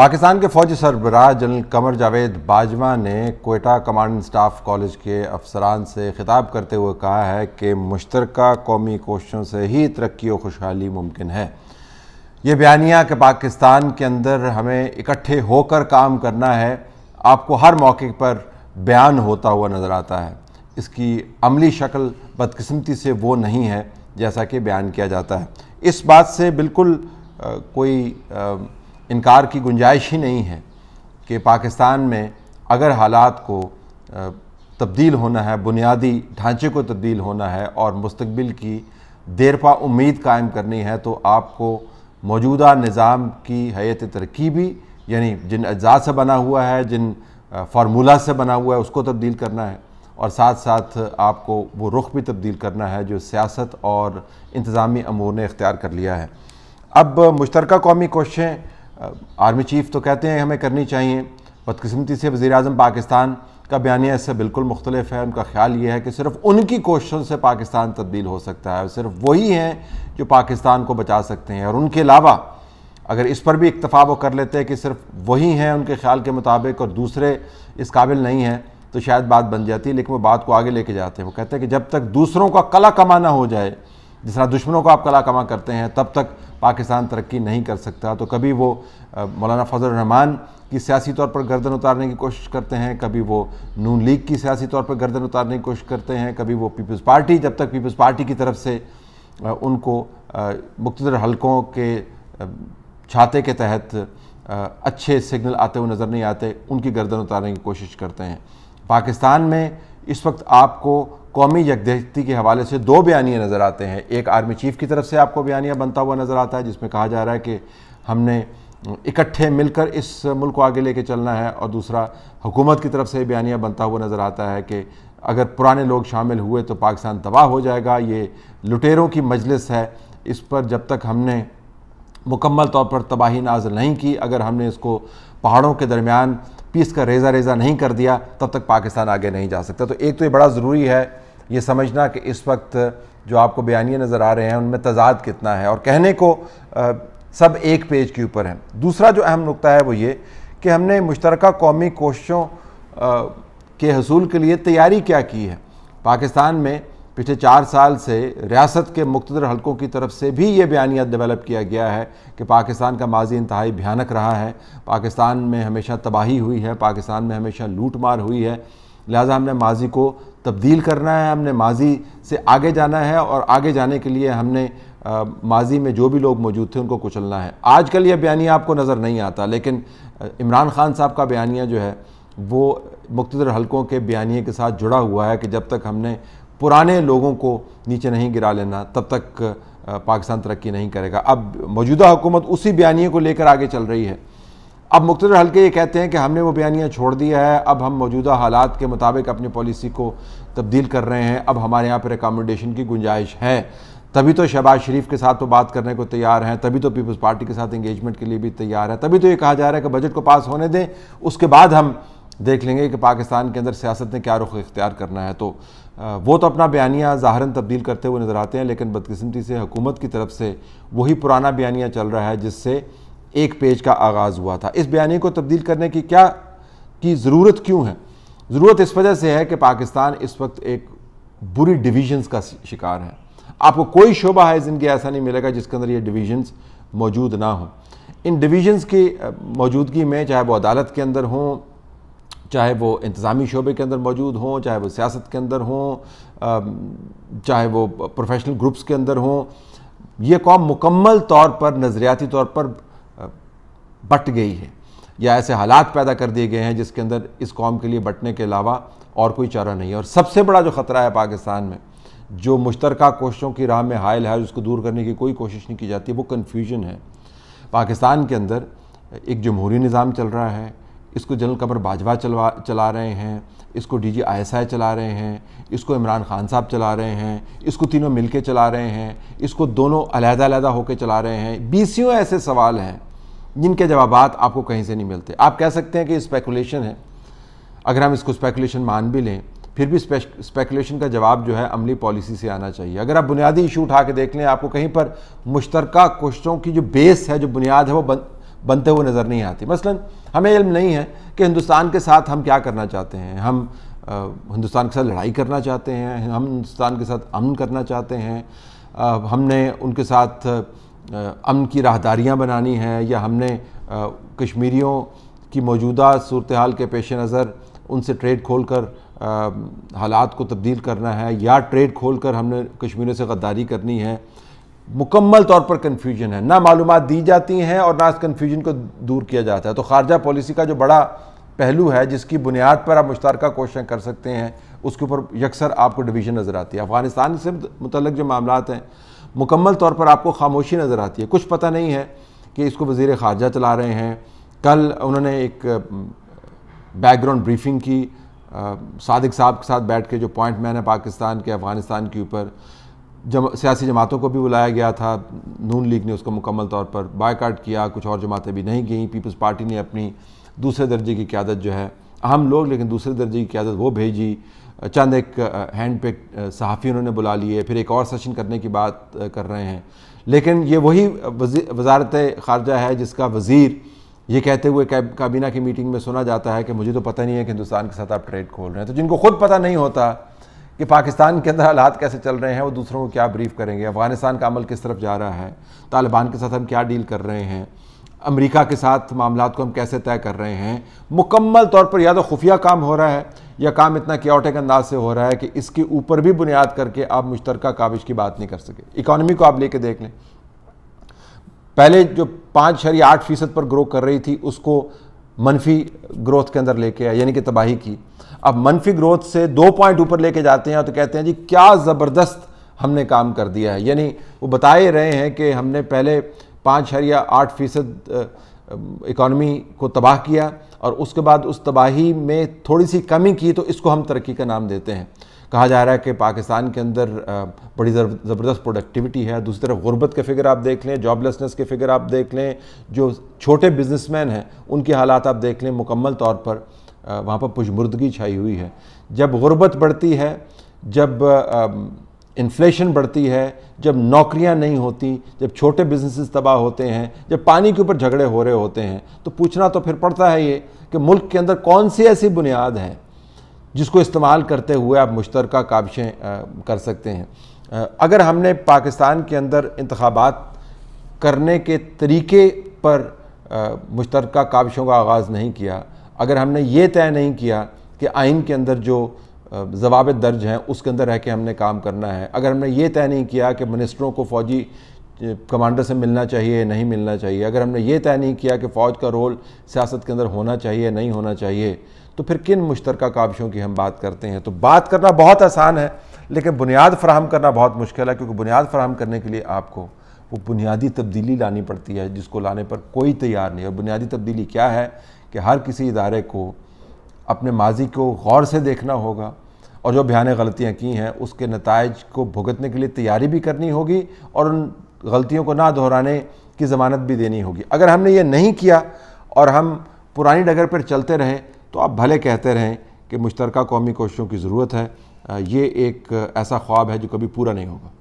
पाकिस्तान के फौजी सरबराह जनरल कमर जावेद बाजवा ने कोयटा कमांड स्टाफ कॉलेज के अफसरान से खिताब करते हुए कहा है कि मुश्तर कौमी कोशिशों से ही तरक्की और खुशहाली मुमकिन है ये बयानिया कि पाकिस्तान के अंदर हमें इकट्ठे होकर काम करना है आपको हर मौके पर बयान होता हुआ नज़र आता है इसकी अमली शक्ल बदकस्मती से वो नहीं है जैसा कि बयान किया जाता है इस बात से बिल्कुल आ, कोई आ, इनकार की गुंजाइश ही नहीं है कि पाकिस्तान में अगर हालात को तब्दील होना है बुनियादी ढांचे को तब्दील होना है और मुस्तबिल की देरपा उम्मीद कायम करनी है तो आपको मौजूदा निज़ाम की हैत तरकीबी यानी जिन अज्जा से बना हुआ है जिन फार्मूला से बना हुआ है उसको तब्दील करना है और साथ साथ आपको वो रुख भी तब्दील करना है जो सियासत और इंतज़ामी अमूर ने इख्तियार कर लिया है अब मुश्तरक कौमी कोशें आर्मी चीफ तो कहते हैं हमें करनी चाहिए बदकस्मती से वज़ी अजम पाकिस्तान का बयानिया इससे बिल्कुल मुख्तलिफ है उनका ख्याल ये है कि सिर्फ उनकी कोशिशों से पाकिस्तान तब्दील हो सकता है सिर्फ वही हैं जो पाकिस्तान को बचा सकते हैं और उनके अलावा अगर इस पर भी इतफा वो कर लेते हैं कि सिर्फ वही हैं उनके ख्याल के मुताबिक और दूसरे इस काबिल नहीं हैं तो शायद बात बन जाती है लेकिन वो बात को आगे लेके जाते हैं वो कहते हैं कि जब तक दूसरों का कला कमाना हो जाए जिस तरह दुश्मनों को आप कला कमा करते हैं तब तक पाकिस्तान तरक्की नहीं कर सकता तो कभी वो मौलाना फजल रहमान की सियासी तौर पर गर्दन उतारने की कोशिश करते हैं कभी वो नून लीग की सियासी तौर पर गर्दन उतारने की कोशिश करते हैं कभी वो पीपल्स पार्टी जब तक पीपल्स पार्टी की तरफ से उनको मुख्तर हलकों के छाते के तहत अच्छे सिग्नल आते हुए नज़र नहीं आते उनकी गर्दन उतारने की कोशिश करते हैं पाकिस्तान में इस वक्त आपको कौमी यकजहती के हवाले से दो बयानिए नज़र आते हैं एक आर्मी चीफ की तरफ से आपको बयानिया बनता हुआ नज़र आता है जिसमें कहा जा रहा है कि हमने इकट्ठे मिलकर इस मुल्क को आगे लेके चलना है और दूसरा हुकूमत की तरफ से बयानिया बनता हुआ नज़र आता है कि अगर पुराने लोग शामिल हुए तो पाकिस्तान तबाह हो जाएगा ये लुटेरों की मजलिस है इस पर जब तक हमने मुकम्मल तौर पर तबाही नाजर नहीं की अगर हमने इसको पहाड़ों के दरमियान पीस का रेजा रेजा नहीं कर दिया तब तक पाकिस्तान आगे नहीं जा सकता तो एक तो ये बड़ा ज़रूरी है ये समझना कि इस वक्त जो आपको बयानिए नज़र आ रहे हैं उनमें तजाद कितना है और कहने को आ, सब एक पेज के ऊपर हैं दूसरा जो अहम नुकता है वो ये कि हमने मुश्तरक कौमी कोशिशों के हसूल के लिए तैयारी क्या की है पाकिस्तान में पिछले चार साल से रियासत के मुख्तर हलकों की तरफ से भी ये बयानिया डेवलप किया गया है कि पाकिस्तान का माजी इंतहाई भयानक रहा है पाकिस्तान में हमेशा तबाही हुई है पाकिस्तान में हमेशा लूट मार हुई है लिहाजा हमने माजी को तब्दील करना है हमने माजी से आगे जाना है और आगे जाने के लिए हमने आ, माजी में जो भी लोग मौजूद थे उनको कुचलना है आजकल यह बयानिया आपको नज़र नहीं आता लेकिन इमरान खान साहब का बयानिया जो है वो मुख्तर हलकों के बयानिए के साथ जुड़ा हुआ है कि जब तक हमने पुराने लोगों को नीचे नहीं गिरा लेना तब तक पाकिस्तान तरक्की नहीं करेगा अब मौजूदा हुकूमत उसी बयानी को लेकर आगे चल रही है अब मुख्तर हल्के ये कहते हैं कि हमने वो बयानियाँ छोड़ दिया है अब हम मौजूदा हालात के मुताबिक अपनी पॉलिसी को तब्दील कर रहे हैं अब हमारे यहाँ पर एकामोडेशन की गुंजाइश है तभी तो शहबाज शरीफ के साथ तो बात करने को तैयार हैं तभी तो पीपल्स पार्टी के साथ इंगेजमेंट के लिए भी तैयार है तभी तो ये कहा जा रहा है कि बजट को पास होने दें उसके बाद हम देख लेंगे कि पाकिस्तान के अंदर सियासत ने क्या रुख इख्तियार करना है तो वो तो अपना बयानिया ज़ाहरन तब्दील करते हुए नज़र आते हैं लेकिन बदकस्मती से हुकूमत की तरफ से वही पुराना बयानिया चल रहा है जिससे एक पेज का आगाज़ हुआ था इस बयानी को तब्दील करने की क्या की ज़रूरत क्यों है ज़रूरत इस वजह से है कि पाकिस्तान इस वक्त एक बुरी डिवीजन्स का शिकार है आपको कोई शोबा है ज़िंदगी ऐसा नहीं मिलेगा जिसके अंदर ये डिवीजन्स मौजूद ना हों इन डिवीजन्स की मौजूदगी में चाहे वो अदालत के अंदर हों चाहे वो इंतज़ामी शोबे के अंदर मौजूद हों चाहे वो सियासत के अंदर हों चाहे वो प्रोफेशनल ग्रुप्स के अंदर हों ये कौम मुकम्मल तौर पर नज़रियाती तौर पर बट गई है या ऐसे हालात पैदा कर दिए गए हैं जिसके अंदर इस कौम के लिए बटने के अलावा और कोई चारा नहीं है और सबसे बड़ा जो ख़तरा है पाकिस्तान में जो मुश्तर कोशिशों की राह में हायल है उसको दूर करने की कोई कोशिश नहीं की जाती वो कन्फ्यूजन है पाकिस्तान के अंदर एक जमहूरी निज़ाम चल रहा है इसको जनरल कमर बाजवा चलवा चला रहे हैं इसको डी जी आई चला रहे हैं इसको इमरान खान साहब चला रहे हैं इसको तीनों मिल के चला रहे हैं इसको दोनों अलहदा अलहदा होकर चला रहे हैं बीसियों ऐसे सवाल हैं जिनके जवाब आपको कहीं से नहीं मिलते आप कह सकते हैं कि स्पेकुलेशन है अगर हम इसको स्पेकुलेशन मान भी लें फिर भी स्पेकुलेशन का जवाब जो है अमली पॉलिसी से आना चाहिए अगर आप बुनियादी इशू उठा के देख लें आपको कहीं पर मुश्तरक कोशों की जो बेस है जो बुनियाद है वो बन, बनते हुए नज़र नहीं आती मसलन हमें इल्म नहीं है कि हिंदुस्तान के साथ हम क्या करना चाहते हैं हम आ, हिंदुस्तान के साथ लड़ाई करना चाहते हैं हम हिंदुस्तान के साथ अमन करना चाहते हैं आ, हमने उनके साथ अमन की राहदारियाँ बनानी हैं या हमने आ, कश्मीरियों की मौजूदा सूरत हाल के पेश नज़र उनसे ट्रेड खोल कर हालात को तब्दील करना है या ट्रेड खोल कर हमने कश्मीरों से गद्दारी करनी है मुकम्मल तौर पर कन्फ्यूजन है ना मालूम दी जाती हैं और ना इस कन्फ्यूजन को दूर किया जाता है तो खारजा पॉलिसी का जो बड़ा पहलू है जिसकी बुनियाद पर आप मुश्तर कोशिशें कर सकते हैं उसके ऊपर यकसर आपको डिवीजन नज़र आती है अफ़गानिस्तान से मतलब जो मामला हैं मुकम्मल तौर पर आपको खामोशी नज़र आती है कुछ पता नहीं है कि इसको वजीर ख़ारजा चला रहे हैं कल उन्होंने एक बैकग्राउंड ब्रीफिंग की सादिक साहब के साथ बैठ के जो पॉइंट मैन है पाकिस्तान के अफ़गानिस्तान के ऊपर जम सियासी जमातों को भी बुलाया गया था नून लीग ने उसको मुकम्मल तौर पर बायकाट किया कुछ और जमातें भी नहीं गईं पीपल्स पार्टी ने अपनी दूसरे दर्जे की क्यादत जो है अहम लोग लेकिन दूसरे दर्जे की क्यादत वो भेजी चंद एक हैंड पिक सहाफ़ी उन्होंने बुला लिए फिर एक और सेशन करने की बात कर रहे हैं लेकिन ये वही वजारत ख़ारजा है जिसका वज़ीर ये कहते हुए काबीना की मीटिंग में सुना जाता है कि मुझे तो पता नहीं है कि हिंदुस्तान के साथ आप ट्रेड खोल रहे हैं तो जिनको खुद पता नहीं होता कि पाकिस्तान के अंदर हालात कैसे चल रहे हैं वो दूसरों को क्या ब्रीफ करेंगे अफ़गानिस्तान का अमल किस तरफ जा रहा है तालिबान के साथ हम क्या डील कर रहे हैं अमेरिका के साथ मामला को हम कैसे तय कर रहे हैं मुकम्मल तौर पर या तो खुफिया काम हो रहा है या काम इतना क्योटिक अंदाज से हो रहा है कि इसके ऊपर भी बुनियाद करके आप मुश्तर काबिज की बात नहीं कर सके इकानमी को आप लेके देख लें पहले जो पाँच शरी आठ फीसद पर ग्रो कर रही थी उसको मनफी ग्रोथ के अंदर लेके आए यानी कि तबाही की अब मनफी ग्रोथ से दो पॉइंट ऊपर लेके जाते हैं तो कहते हैं जी क्या ज़बरदस्त हमने काम कर दिया है यानी वो बता ही रहे हैं कि हमने पहले पाँच हर या आठ फीसद इकॉनमी को तबाह किया और उसके बाद उस तबाही में थोड़ी सी कमी की तो इसको हम तरक्की का नाम देते हैं कहा जा रहा है कि पाकिस्तान के अंदर बड़ी ज़बरदस्त प्रोडक्टिविटी है दूसरी तरफ गुर्बत के फिगर आप देख लें जॉबलेसनेस के फिगर आप देख लें जो छोटे बिजनेसमैन हैं उनके हालात आप देख लें मुकम्मल तौर पर वहाँ पर पुशमुर्दगी छाई हुई है जब गुर्बत बढ़ती है जब इन्फ्लेशन बढ़ती है जब नौकरियां नहीं होती जब छोटे बिजनेसेस तबाह होते हैं जब पानी के ऊपर झगड़े हो रहे होते हैं तो पूछना तो फिर पड़ता है ये कि मुल्क के अंदर कौन सी ऐसी बुनियाद है जिसको इस्तेमाल करते हुए आप मुश्तर काबिशें कर सकते हैं अगर हमने पाकिस्तान के अंदर इंतबात करने के तरीके पर मुश्तर काबिशों का आगाज़ नहीं किया अगर हमने ये तय नहीं किया कि आइन के अंदर जो जवाब दर्ज हैं उसके अंदर रह के हमने काम करना है अगर हमने ये तय नहीं किया कि मिनिस्टरों को फौजी कमांडर से मिलना चाहिए नहीं मिलना चाहिए अगर हमने ये तय नहीं किया कि फ़ौज का रोल सियासत के अंदर होना चाहिए नहीं होना चाहिए तो फिर किन मुश्तर काविशों की हम बात करते हैं तो बात करना बहुत आसान है लेकिन बुनियाद फ्राहम करना बहुत मुश्किल है क्योंकि बुनियाद फ्राहम करने के लिए आपको वो बुनियादी तब्दीली लानी पड़ती है जिसको लाने पर कोई तैयार नहीं है बुनियादी तब्दीली क्या है कि हर किसी इदारे को अपने माजी को गौर से देखना होगा और जो बयान गलतियाँ की हैं उसके नतज को भुगतने के लिए तैयारी भी करनी होगी और उन गलतियों को ना दोहराने की ज़मानत भी देनी होगी अगर हमने ये नहीं किया और हम पुरानी डगर पर चलते रहें तो आप भले कहते रहें कि मुश्तरक कौमी कोशिशों की ज़रूरत है ये एक ऐसा ख्वाब है जो कभी पूरा नहीं होगा